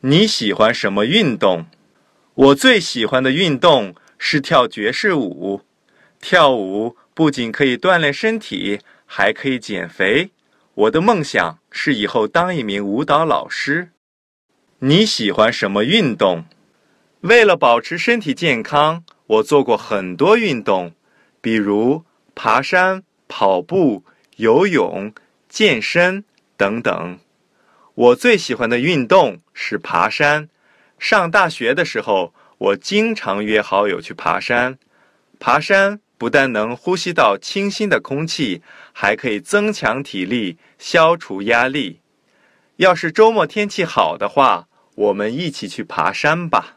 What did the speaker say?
你喜欢什么运动？我最喜欢的运动是跳爵士舞。跳舞不仅可以锻炼身体，还可以减肥。我的梦想是以后当一名舞蹈老师。你喜欢什么运动？为了保持身体健康，我做过很多运动，比如爬山、跑步、游泳、健身等等。我最喜欢的运动是爬山。上大学的时候，我经常约好友去爬山。爬山不但能呼吸到清新的空气，还可以增强体力、消除压力。要是周末天气好的话，我们一起去爬山吧。